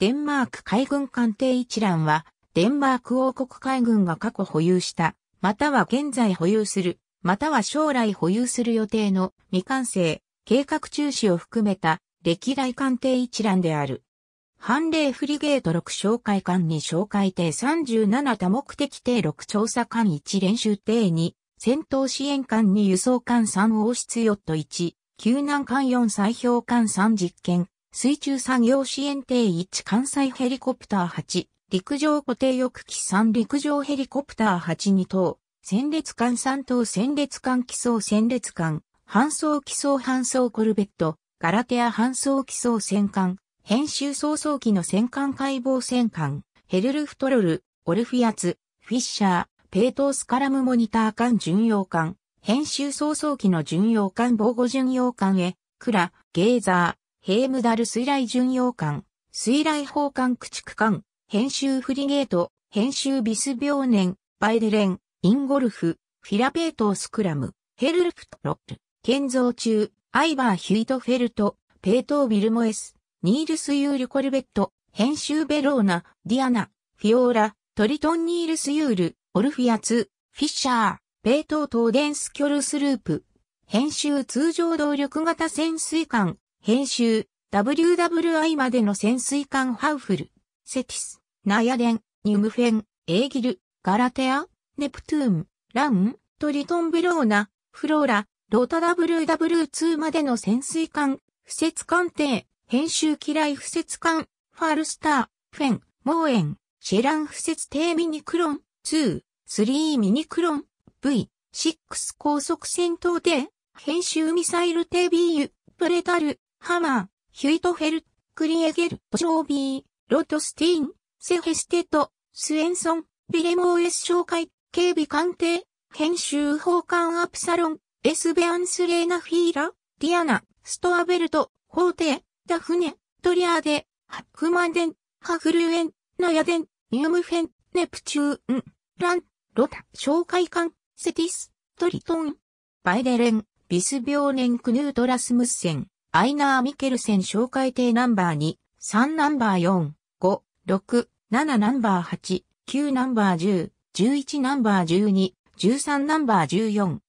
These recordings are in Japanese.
デンマーク海軍艦艇一覧は、デンマーク王国海軍が過去保有した、または現在保有する、または将来保有する予定の未完成、計画中止を含めた歴代艦艇一覧である。判例フリゲート6哨戒艦に哨戒艇37多目的艇6調査艦1練習艇2、戦闘支援艦2輸送艦3王室ヨット1、救難艦4砕氷艦3実験水中産業支援艇1関西ヘリコプター8、陸上固定翼機3陸上ヘリコプター82等、戦列艦3等戦列艦機装戦列艦、搬送機装搬送コルベット、ガラテア搬送機装戦艦、編集早々機の戦艦解剖戦艦、ヘルルフトロル、オルフィアツ、フィッシャー、ペイトースカラムモニター艦巡洋艦、編集早々機の巡洋艦防護巡洋艦へ、クラ、ゲーザー、ヘームダル水雷巡洋艦、水雷砲艦駆逐艦、編集フリゲート、編集ビス病年、バイデレン、インゴルフ、フィラペートスクラム、ヘルルフトロッル、建造中、アイバー・ヒュイトフェルト、ペートー・ビルモエス、ニールス・ユール・コルベット、編集ベローナ、ディアナ、フィオーラ、トリトン・ニールス・ユール、オルフィアツ、フィッシャー、ペートー・トーデンス・キョルスループ、編集通常動力型潜水艦、編集、WWI までの潜水艦ハウフル、セティス、ナヤレン、ニムフェン、エーギル、ガラテア、ネプトゥーン、ラン、トリトンブローナ、フローラ、ロータ WW2 までの潜水艦、不設艦艇、編集機雷不設艦、ファルスター、フェン、モーエン、シェラン不設艇ミニクロン、2、3ミニクロン、V、6高速戦闘艇、編集ミサイル艇 BU、プレタル、ハマー、ヒュイトフェル、クリエゲル、ジショービー、ロトスティーン、セヘステト、スエンソン、ビレモーエス紹介、警備官邸、編集奉還アプサロン、エスベアンスレーナフィーラ、ディアナ、ストアベルト、法廷、ダフネ、トリアーデ、ハックマンデン、ハフルエン、ナヤデン、ニュームフェン、ネプチューン、ラン、ロタ、紹介官、セティス、トリトン、バイデレン、ビス病年クヌートラスムッセン。アイナー・ミケルセン紹介艇ナンバー2、3ナンバー4、5、6、7ナンバー8、9ナンバー10、11ナンバー12、13ナンバー14、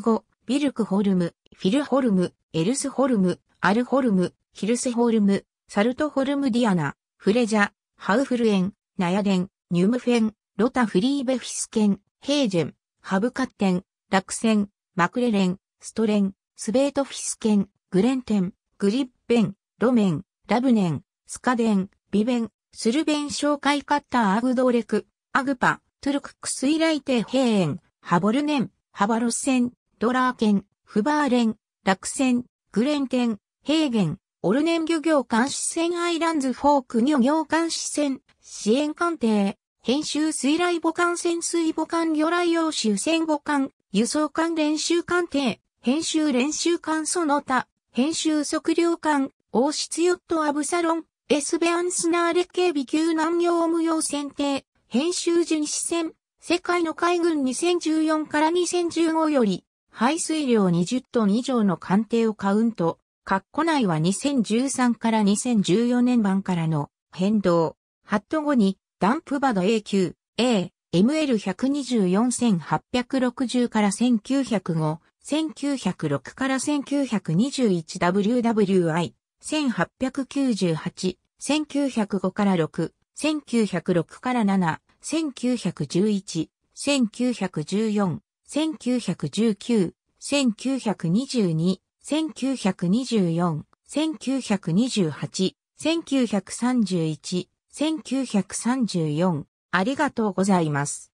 15、ビルクホルム、フィルホルム、エルスホルム、アルホルム、ヒルスホルム、サルトホルムディアナ、フレジャ、ハウフルエン、ナヤデン、ニュムフェン、ロタフリーベフィスケン、ヘージェン、ハブカッテン、ラクセン、マクレレン、ストレン、スベートフィスケン、グレンテン、グリッペン、ロメン、ラブネン、スカデン、ビベン、スルベン紹介カッターアグドーレク、アグパ、トゥルククスイライテヘーエン、ハボルネン、ハバロスセン、ドラーケン、フバーレン、ラクセン、グレンテン、ヘーゲン、オルネン漁業監視船アイランズフォーク漁業監視船、支援艦艇、編集水雷母艦潜水母艦魚雷用修船母艦、輸送艦練習艦艇、編集練習艦その他、編集測量艦、王室ヨットアブサロン、エスベアンスナーレ警備級難業務用選定、編集巡視船、世界の海軍2014から2015より、排水量20トン以上の艦艇をカウント、括弧内は2013から2014年版からの変動、ハット後に、ダンプバド A 級、A、ML124860 から1905、1906から 1921WWI、1898、1905から6、1906から7、1911、1914、1919、1922、1924、1928、1931、1934。ありがとうございます。